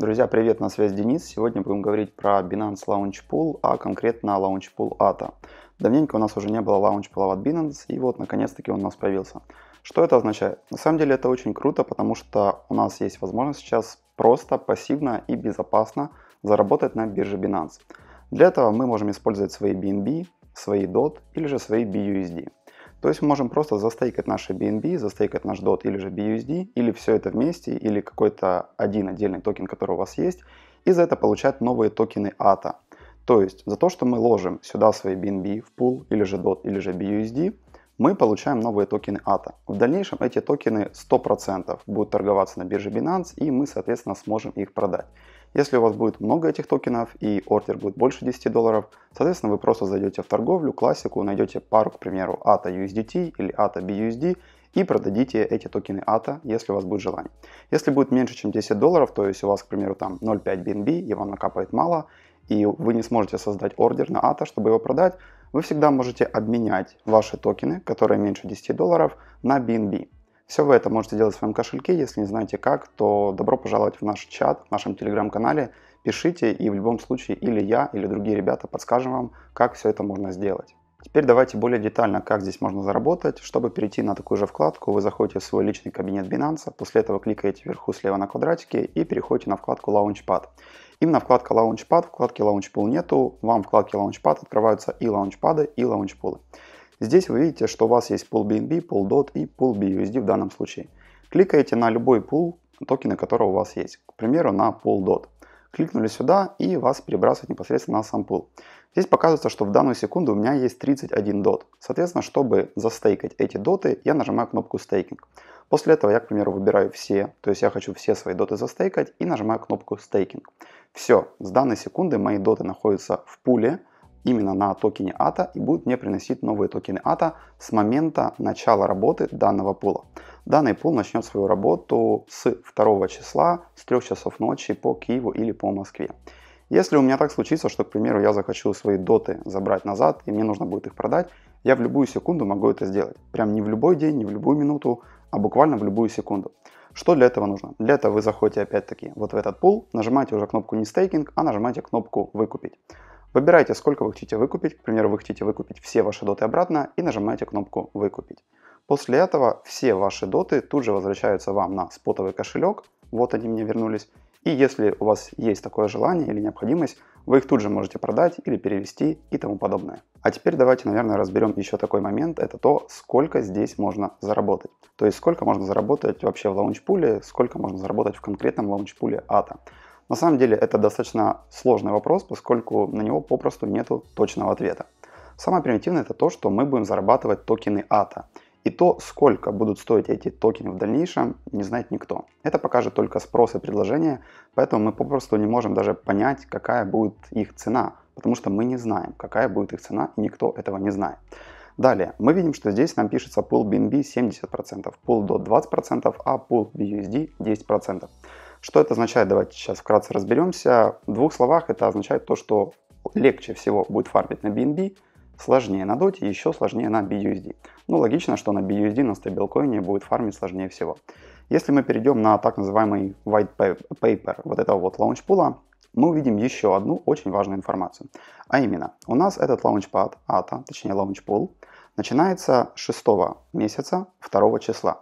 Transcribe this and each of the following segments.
Друзья, привет, на связи Денис. Сегодня будем говорить про Binance Launch Pool, а конкретно Launch Pool ATA. Давненько у нас уже не было Launch Pool от Binance, и вот наконец-таки он у нас появился. Что это означает? На самом деле это очень круто, потому что у нас есть возможность сейчас просто, пассивно и безопасно заработать на бирже Binance. Для этого мы можем использовать свои BNB, свои DOT или же свои BUSD. То есть мы можем просто застейкать наши BNB, застейкать наш DOT или же BUSD, или все это вместе, или какой-то один отдельный токен, который у вас есть, и за это получать новые токены ATA. То есть за то, что мы ложим сюда свои BNB в пул, или же DOT, или же BUSD, мы получаем новые токены ATA. В дальнейшем эти токены 100% будут торговаться на бирже Binance, и мы, соответственно, сможем их продать. Если у вас будет много этих токенов и ордер будет больше 10 долларов, соответственно, вы просто зайдете в торговлю, классику, найдете пару, к примеру, ATA USDT или ATA BUSD и продадите эти токены ATA, если у вас будет желание. Если будет меньше, чем 10 долларов, то есть у вас, к примеру, там 0.5 BNB и вам накапает мало, и вы не сможете создать ордер на ATA, чтобы его продать, вы всегда можете обменять ваши токены, которые меньше 10 долларов, на BNB. Все вы это можете делать в своем кошельке. Если не знаете как, то добро пожаловать в наш чат, в нашем телеграм-канале. Пишите, и в любом случае или я, или другие ребята подскажем вам, как все это можно сделать. Теперь давайте более детально, как здесь можно заработать. Чтобы перейти на такую же вкладку, вы заходите в свой личный кабинет Binance, после этого кликаете вверху слева на квадратике и переходите на вкладку Launchpad. Именно вкладка Launchpad, вкладки Launchpool нету, вам вкладки Launchpad открываются и лаунчпады, и лаунчпулы. Здесь вы видите, что у вас есть пул BNB, пул DOT и пул BUSD в данном случае. Кликаете на любой пул, токены которого у вас есть, к примеру, на пул DOT кликнули сюда и вас перебрасывает непосредственно на сам пул. Здесь показывается, что в данную секунду у меня есть 31 дот. Соответственно, чтобы застейкать эти доты, я нажимаю кнопку стейкинг. После этого я, к примеру, выбираю все, то есть я хочу все свои доты застейкать и нажимаю кнопку стейкинг. Все, с данной секунды мои доты находятся в пуле, именно на токене ATA и будет мне приносить новые токены ATA с момента начала работы данного пула. Данный пул начнет свою работу с 2 числа, с 3 часов ночи по Киеву или по Москве. Если у меня так случится, что, к примеру, я захочу свои доты забрать назад, и мне нужно будет их продать, я в любую секунду могу это сделать. Прям не в любой день, не в любую минуту, а буквально в любую секунду. Что для этого нужно? Для этого вы заходите опять-таки вот в этот пул, нажимаете уже кнопку не стейкинг, а нажимаете кнопку выкупить. Выбирайте, сколько вы хотите выкупить, к примеру, вы хотите выкупить все ваши доты обратно и нажимаете кнопку «Выкупить». После этого все ваши доты тут же возвращаются вам на спотовый кошелек, вот они мне вернулись, и если у вас есть такое желание или необходимость, вы их тут же можете продать или перевести и тому подобное. А теперь давайте, наверное, разберем еще такой момент, это то, сколько здесь можно заработать. То есть сколько можно заработать вообще в пуле, сколько можно заработать в конкретном пуле АТА. На самом деле это достаточно сложный вопрос, поскольку на него попросту нету точного ответа. Самое примитивное это то, что мы будем зарабатывать токены АТА. И то, сколько будут стоить эти токены в дальнейшем, не знает никто. Это покажет только спрос и предложение, поэтому мы попросту не можем даже понять, какая будет их цена, потому что мы не знаем, какая будет их цена, и никто этого не знает. Далее, мы видим, что здесь нам пишется Pool BNB 70%, Pool DOT 20%, а Pool BUSD 10%. Что это означает? Давайте сейчас вкратце разберемся. В двух словах это означает то, что легче всего будет фармить на BNB, сложнее на DOT и еще сложнее на BUSD. Ну, логично, что на BUSD на стабилкоине будет фармить сложнее всего. Если мы перейдем на так называемый white paper вот этого вот лаунчпула, мы увидим еще одну очень важную информацию. А именно, у нас этот лаунчпад АТА, точнее лаунчпул, начинается 6 месяца 2 числа.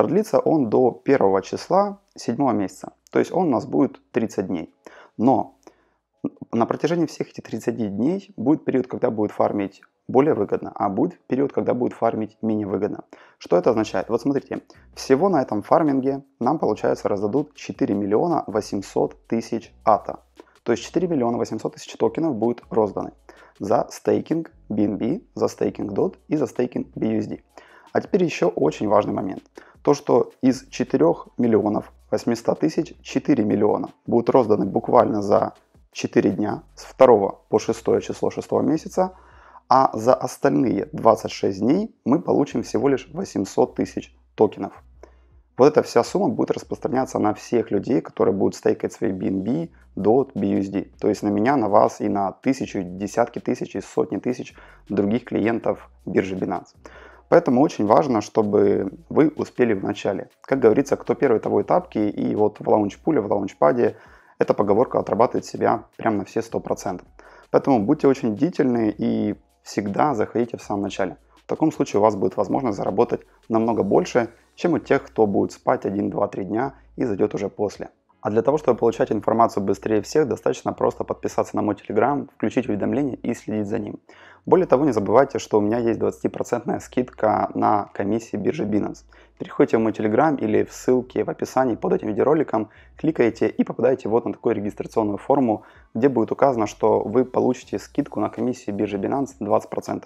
Продлится он до 1 числа 7 месяца, то есть он у нас будет 30 дней. Но на протяжении всех этих 30 дней будет период, когда будет фармить более выгодно, а будет период, когда будет фармить менее выгодно. Что это означает? Вот смотрите, всего на этом фарминге нам, получается, раздадут 4 миллиона 800 тысяч ата. То есть 4 миллиона 800 тысяч токенов будет розданы за стейкинг BNB, за стейкинг DOT и за стейкинг BUSD. А теперь еще очень важный момент – то, что из 4 миллионов 800 тысяч 4 миллиона будут розданы буквально за 4 дня с 2 по 6 число 6 месяца, а за остальные 26 дней мы получим всего лишь 800 тысяч токенов. Вот эта вся сумма будет распространяться на всех людей, которые будут стейкать свои BNB, DOT, BUSD. То есть на меня, на вас и на тысячу, десятки тысяч и сотни тысяч других клиентов биржи Binance. Поэтому очень важно, чтобы вы успели в начале. Как говорится, кто первый того и тапки, и вот в лаунч пуле, в лаунч паде, эта поговорка отрабатывает себя прямо на все 100%. Поэтому будьте очень бдительны и всегда заходите в самом начале. В таком случае у вас будет возможность заработать намного больше, чем у тех, кто будет спать 1, 2, 3 дня и зайдет уже после. А для того, чтобы получать информацию быстрее всех, достаточно просто подписаться на мой телеграм, включить уведомления и следить за ним. Более того, не забывайте, что у меня есть 20% скидка на комиссии биржи Binance. Переходите в мой телеграм или в ссылке в описании под этим видеороликом, кликаете и попадаете вот на такую регистрационную форму, где будет указано, что вы получите скидку на комиссии биржи Binance 20%.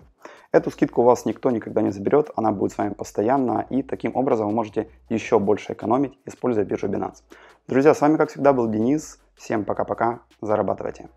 Эту скидку у вас никто никогда не заберет, она будет с вами постоянно, и таким образом вы можете еще больше экономить, используя биржу Binance. Друзья, с вами как всегда был Денис, всем пока-пока, зарабатывайте.